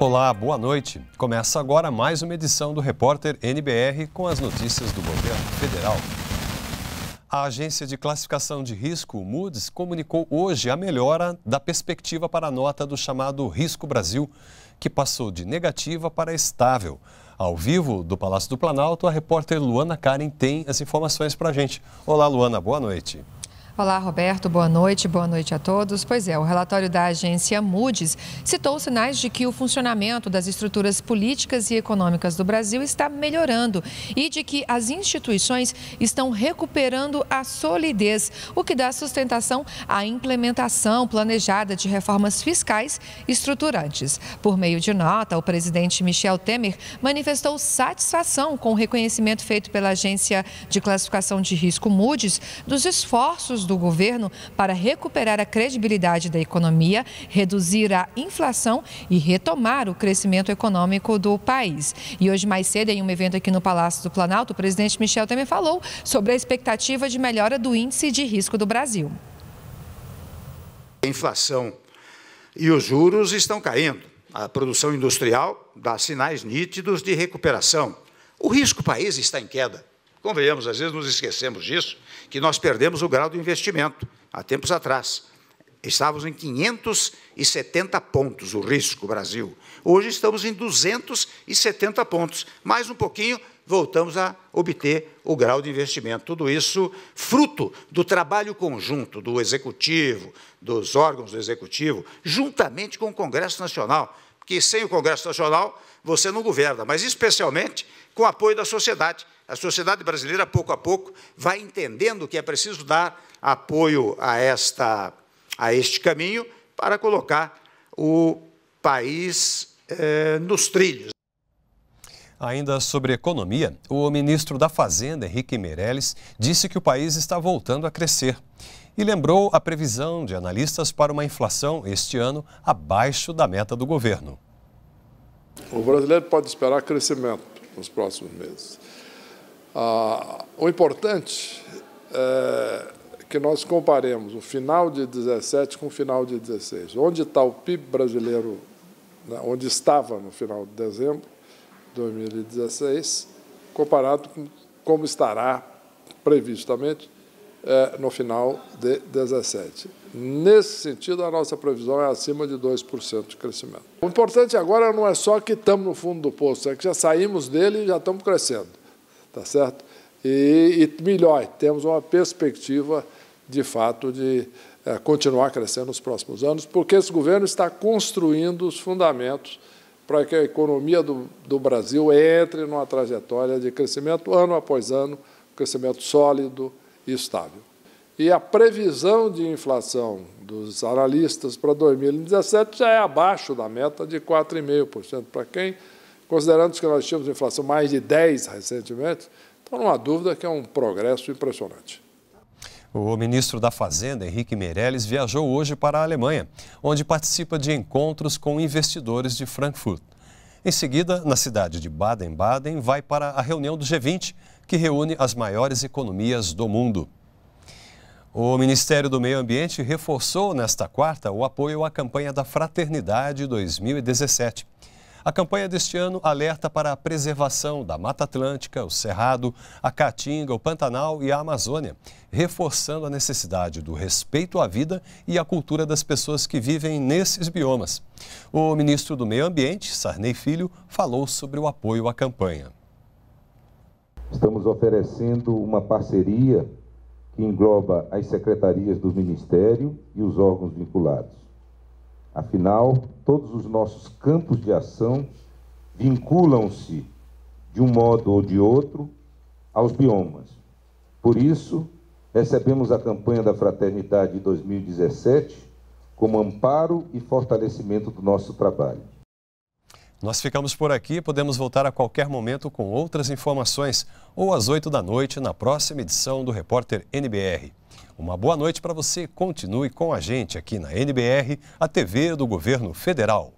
Olá, boa noite. Começa agora mais uma edição do Repórter NBR com as notícias do governo federal. A agência de classificação de risco, Moody's, comunicou hoje a melhora da perspectiva para a nota do chamado Risco Brasil, que passou de negativa para estável. Ao vivo do Palácio do Planalto, a repórter Luana Karen tem as informações para a gente. Olá, Luana, boa noite. Olá, Roberto. Boa noite. Boa noite a todos. Pois é, o relatório da agência Moody's citou sinais de que o funcionamento das estruturas políticas e econômicas do Brasil está melhorando e de que as instituições estão recuperando a solidez, o que dá sustentação à implementação planejada de reformas fiscais estruturantes. Por meio de nota, o presidente Michel Temer manifestou satisfação com o reconhecimento feito pela agência de classificação de risco Moody's dos esforços do governo para recuperar a credibilidade da economia, reduzir a inflação e retomar o crescimento econômico do país. E hoje, mais cedo, em um evento aqui no Palácio do Planalto, o presidente Michel Temer falou sobre a expectativa de melhora do índice de risco do Brasil. A inflação e os juros estão caindo. A produção industrial dá sinais nítidos de recuperação. O risco país está em queda. Convenhamos, às vezes nos esquecemos disso, que nós perdemos o grau do investimento há tempos atrás. Estávamos em 570 pontos o risco Brasil. Hoje estamos em 270 pontos. Mais um pouquinho, voltamos a obter o grau de investimento. Tudo isso fruto do trabalho conjunto do Executivo, dos órgãos do Executivo, juntamente com o Congresso Nacional. Porque sem o Congresso Nacional você não governa, mas especialmente com o apoio da sociedade, a sociedade brasileira, pouco a pouco, vai entendendo que é preciso dar apoio a, esta, a este caminho para colocar o país eh, nos trilhos. Ainda sobre economia, o ministro da Fazenda, Henrique Meirelles, disse que o país está voltando a crescer e lembrou a previsão de analistas para uma inflação este ano abaixo da meta do governo. O brasileiro pode esperar crescimento nos próximos meses. Ah, o importante é que nós comparemos o final de 17 com o final de 16. Onde está o PIB brasileiro, né, onde estava no final de dezembro de 2016, comparado com como estará previstamente é, no final de 17. Nesse sentido, a nossa previsão é acima de 2% de crescimento. O importante agora não é só que estamos no fundo do poço, é que já saímos dele e já estamos crescendo tá certo? E, e melhor, temos uma perspectiva, de fato, de é, continuar crescendo nos próximos anos, porque esse governo está construindo os fundamentos para que a economia do, do Brasil entre numa trajetória de crescimento ano após ano, crescimento sólido e estável. E a previsão de inflação dos analistas para 2017 já é abaixo da meta de 4,5%. Para quem Considerando que nós tínhamos inflação mais de 10 recentemente, então não há dúvida que é um progresso impressionante. O ministro da Fazenda, Henrique Meirelles, viajou hoje para a Alemanha, onde participa de encontros com investidores de Frankfurt. Em seguida, na cidade de Baden-Baden, vai para a reunião do G20, que reúne as maiores economias do mundo. O Ministério do Meio Ambiente reforçou nesta quarta o apoio à campanha da Fraternidade 2017. A campanha deste ano alerta para a preservação da Mata Atlântica, o Cerrado, a Caatinga, o Pantanal e a Amazônia, reforçando a necessidade do respeito à vida e à cultura das pessoas que vivem nesses biomas. O ministro do Meio Ambiente, Sarney Filho, falou sobre o apoio à campanha. Estamos oferecendo uma parceria que engloba as secretarias do Ministério e os órgãos vinculados. Afinal, todos os nossos campos de ação vinculam-se, de um modo ou de outro, aos biomas. Por isso, recebemos a campanha da Fraternidade 2017 como amparo e fortalecimento do nosso trabalho. Nós ficamos por aqui, podemos voltar a qualquer momento com outras informações ou às 8 da noite na próxima edição do Repórter NBR. Uma boa noite para você, continue com a gente aqui na NBR, a TV do Governo Federal.